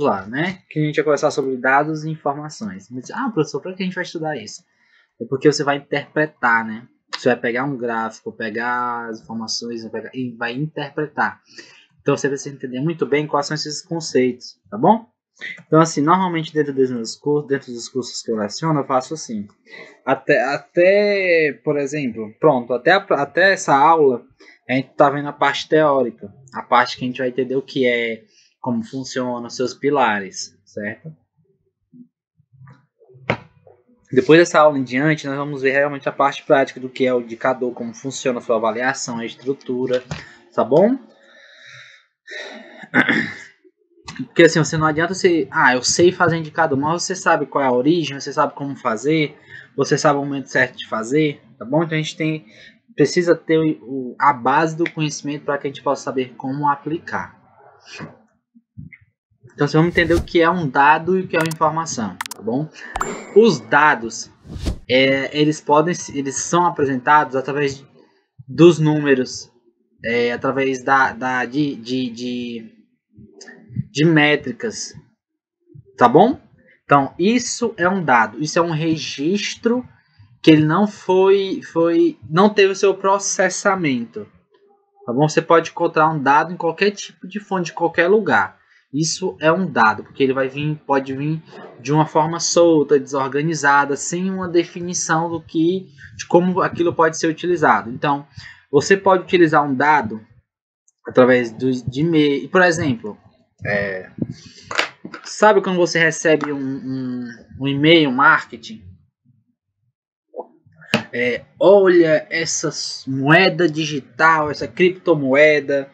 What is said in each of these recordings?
lá, né? Que a gente ia conversar sobre dados e informações. Mas, ah, professor, para que a gente vai estudar isso? É porque você vai interpretar, né? Você vai pegar um gráfico, pegar as informações pegar, e vai interpretar. Então você precisa entender muito bem quais são esses conceitos, tá bom? Então, assim, normalmente dentro dos meus cursos, dentro dos cursos que eu leciono, eu faço assim. Até, até por exemplo, pronto, até, até essa aula, a gente tá vendo a parte teórica, a parte que a gente vai entender o que é como os seus pilares, certo? Depois dessa aula em diante, nós vamos ver realmente a parte prática do que é o indicador, como funciona a sua avaliação, a estrutura, tá bom? Porque assim, você não adianta você, ah, eu sei fazer indicador, mas você sabe qual é a origem, você sabe como fazer, você sabe o momento certo de fazer, tá bom? Então a gente tem precisa ter o, a base do conhecimento para que a gente possa saber como aplicar. Então vocês vão entender o que é um dado e o que é uma informação, tá bom? Os dados, é, eles podem, eles são apresentados através dos números, é, através da, da de, de, de, de métricas, tá bom? Então isso é um dado, isso é um registro que ele não foi, foi, não teve o seu processamento, tá bom? Você pode encontrar um dado em qualquer tipo de fonte, de qualquer lugar. Isso é um dado, porque ele vai vir, pode vir de uma forma solta, desorganizada, sem uma definição do que, de como aquilo pode ser utilizado. Então, você pode utilizar um dado através do, de e-mail, por exemplo, é, sabe quando você recebe um, um, um e-mail marketing? É, olha essa moeda digital, essa criptomoeda,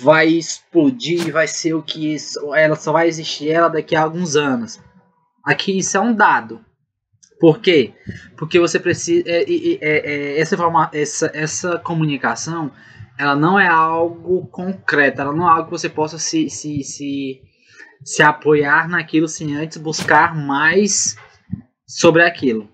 vai explodir, vai ser o que isso, ela só vai existir ela daqui a alguns anos. Aqui isso é um dado. Por quê? Porque você precisa é, é, é, essa, forma, essa essa comunicação, ela não é algo concreto, ela não é algo que você possa se se, se, se apoiar naquilo sem antes buscar mais sobre aquilo.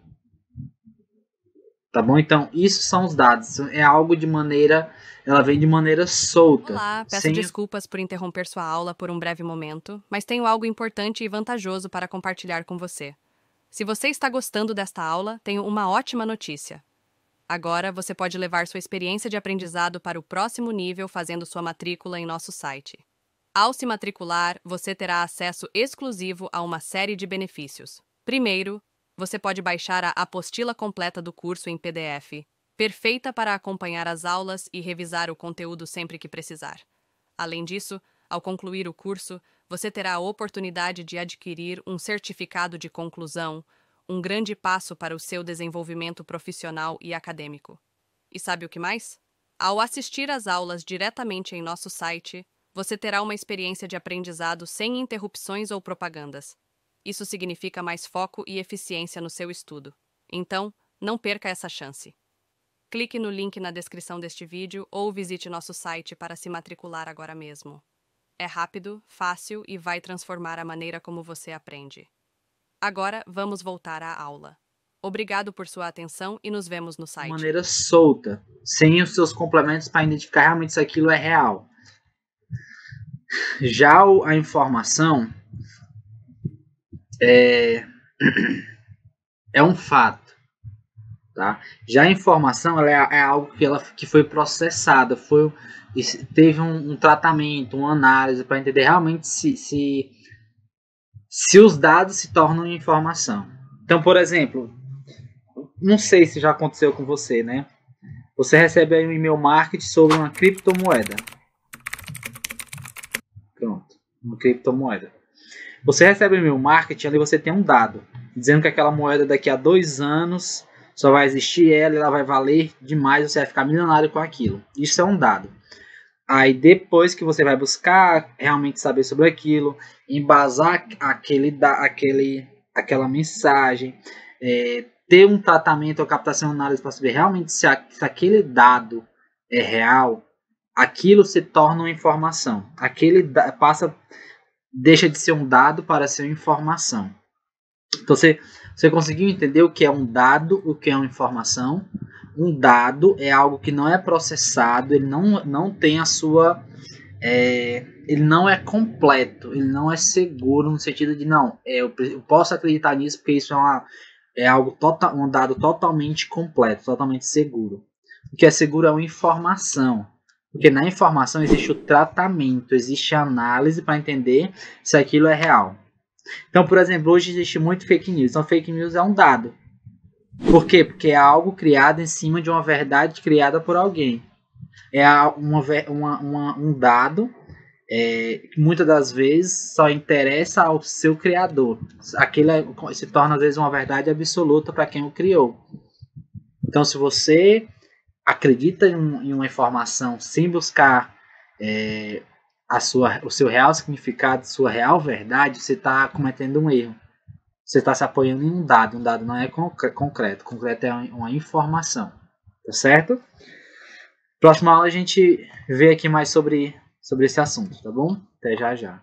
Tá bom? Então, isso são os dados. É algo de maneira. Ela vem de maneira solta. Olá, peço sem... desculpas por interromper sua aula por um breve momento, mas tenho algo importante e vantajoso para compartilhar com você. Se você está gostando desta aula, tenho uma ótima notícia. Agora você pode levar sua experiência de aprendizado para o próximo nível fazendo sua matrícula em nosso site. Ao se matricular, você terá acesso exclusivo a uma série de benefícios. Primeiro, você pode baixar a apostila completa do curso em PDF, perfeita para acompanhar as aulas e revisar o conteúdo sempre que precisar. Além disso, ao concluir o curso, você terá a oportunidade de adquirir um certificado de conclusão, um grande passo para o seu desenvolvimento profissional e acadêmico. E sabe o que mais? Ao assistir às aulas diretamente em nosso site, você terá uma experiência de aprendizado sem interrupções ou propagandas. Isso significa mais foco e eficiência no seu estudo. Então, não perca essa chance. Clique no link na descrição deste vídeo ou visite nosso site para se matricular agora mesmo. É rápido, fácil e vai transformar a maneira como você aprende. Agora, vamos voltar à aula. Obrigado por sua atenção e nos vemos no site. De maneira solta, sem os seus complementos para identificar realmente se aquilo é real. Já a informação é, é um fato. Tá? Já a informação ela é, é algo que, ela, que foi processada, foi, teve um, um tratamento, uma análise para entender realmente se, se, se os dados se tornam informação. Então, por exemplo, não sei se já aconteceu com você, né? Você recebe aí um e-mail marketing sobre uma criptomoeda. Pronto, uma criptomoeda. Você recebe um meu marketing, ali você tem um dado, dizendo que aquela moeda daqui a dois anos só vai existir ela, ela vai valer demais, você vai ficar milionário com aquilo. Isso é um dado. Aí depois que você vai buscar realmente saber sobre aquilo, embasar aquele, aquele, aquela mensagem, é, ter um tratamento ou captação de análise para saber realmente se, a, se aquele dado é real, aquilo se torna uma informação. Aquele passa deixa de ser um dado para ser uma informação. Então você, você conseguiu entender o que é um dado, o que é uma informação? Um dado é algo que não é processado, ele não, não tem a sua. É, ele não é completo, ele não é seguro no sentido de não, é, eu, eu, posso acreditar nisso porque isso é, uma, é algo total, um dado totalmente completo, totalmente seguro. O que é seguro é uma informação. Porque na informação existe o tratamento, existe a análise para entender se aquilo é real. Então, por exemplo, hoje existe muito fake news. Então, fake news é um dado. Por quê? Porque é algo criado em cima de uma verdade criada por alguém. É uma, uma, uma, um dado é, que muitas das vezes só interessa ao seu criador. Aquilo é, se torna, às vezes, uma verdade absoluta para quem o criou. Então, se você acredita em, em uma informação sem buscar é, a sua, o seu real significado, sua real verdade, você está cometendo um erro. Você está se apoiando em um dado. Um dado não é concreto. Concreto é uma informação. Tá certo? Próxima aula a gente vê aqui mais sobre, sobre esse assunto, tá bom? Até já já.